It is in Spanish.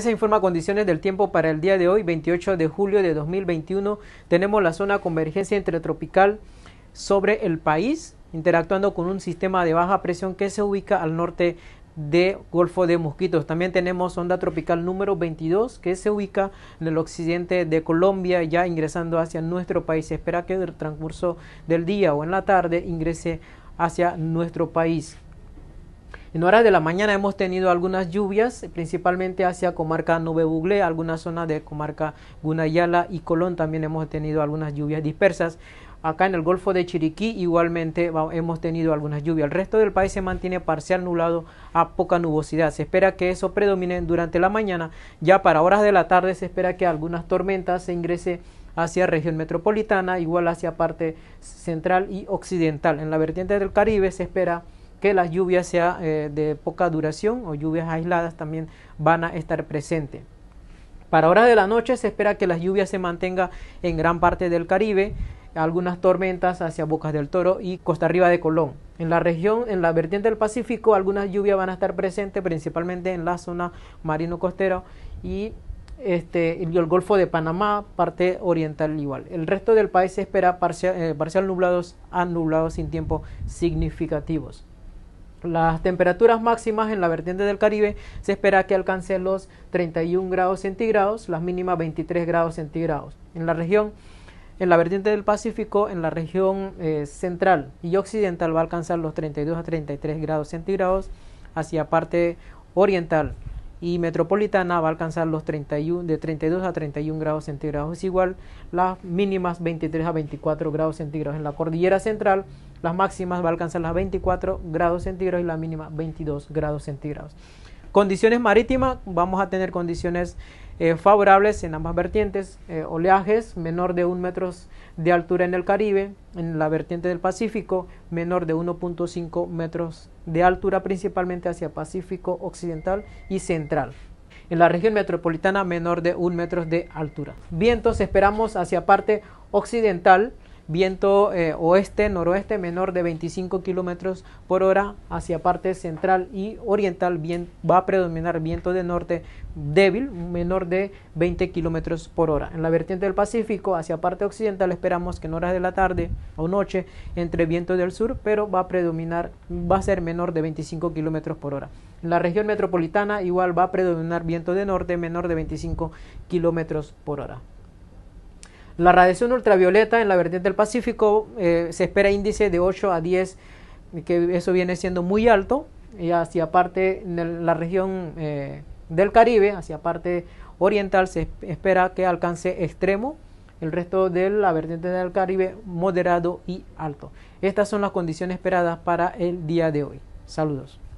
se informa condiciones del tiempo para el día de hoy, 28 de julio de 2021. Tenemos la zona de convergencia intertropical sobre el país, interactuando con un sistema de baja presión que se ubica al norte del Golfo de Mosquitos. También tenemos onda tropical número 22 que se ubica en el occidente de Colombia, ya ingresando hacia nuestro país. Se espera que en el transcurso del día o en la tarde ingrese hacia nuestro país. En horas de la mañana hemos tenido algunas lluvias, principalmente hacia comarca Nube Buglé, algunas zonas de comarca Gunayala y Colón también hemos tenido algunas lluvias dispersas. Acá en el Golfo de Chiriquí igualmente hemos tenido algunas lluvias. El resto del país se mantiene parcial nublado a poca nubosidad. Se espera que eso predomine durante la mañana. Ya para horas de la tarde se espera que algunas tormentas se ingrese hacia región metropolitana, igual hacia parte central y occidental. En la vertiente del Caribe se espera que las lluvias sea eh, de poca duración o lluvias aisladas también van a estar presentes. Para horas de la noche se espera que las lluvias se mantenga en gran parte del Caribe, algunas tormentas hacia Bocas del Toro y Costa Arriba de Colón. En la región, en la vertiente del Pacífico, algunas lluvias van a estar presentes principalmente en la zona marino costera este, y el Golfo de Panamá, parte oriental igual. El resto del país se espera eh, parcial, nublados a nublados sin tiempos significativos. Las temperaturas máximas en la vertiente del Caribe se espera que alcancen los 31 grados centígrados, las mínimas 23 grados centígrados. En la región, en la vertiente del Pacífico, en la región eh, central y occidental va a alcanzar los 32 a 33 grados centígrados, hacia parte oriental y metropolitana va a alcanzar los 31, de 32 a 31 grados centígrados. Es igual las mínimas 23 a 24 grados centígrados. En la cordillera central las máximas va a alcanzar las 24 grados centígrados y la mínima 22 grados centígrados. Condiciones marítimas, vamos a tener condiciones eh, favorables en ambas vertientes, eh, oleajes menor de 1 metro de altura en el Caribe, en la vertiente del Pacífico menor de 1.5 metros de altura principalmente hacia Pacífico Occidental y Central en la región metropolitana menor de 1 metro de altura. Vientos esperamos hacia parte occidental viento eh, oeste, noroeste menor de 25 kilómetros por hora hacia parte central y oriental, va a predominar viento de norte débil menor de 20 kilómetros por hora. En la vertiente del Pacífico hacia parte occidental esperamos que en horas de la tarde o noche entre viento del sur, pero va a predominar, va a ser menor de 25 kilómetros por hora. En la región metropolitana igual va a predominar viento de norte menor de 25 kilómetros por hora. La radiación ultravioleta en la vertiente del Pacífico eh, se espera índice de 8 a 10, que eso viene siendo muy alto, y hacia parte de la región eh, del Caribe, hacia parte oriental, se espera que alcance extremo, el resto de la vertiente del Caribe moderado y alto. Estas son las condiciones esperadas para el día de hoy. Saludos.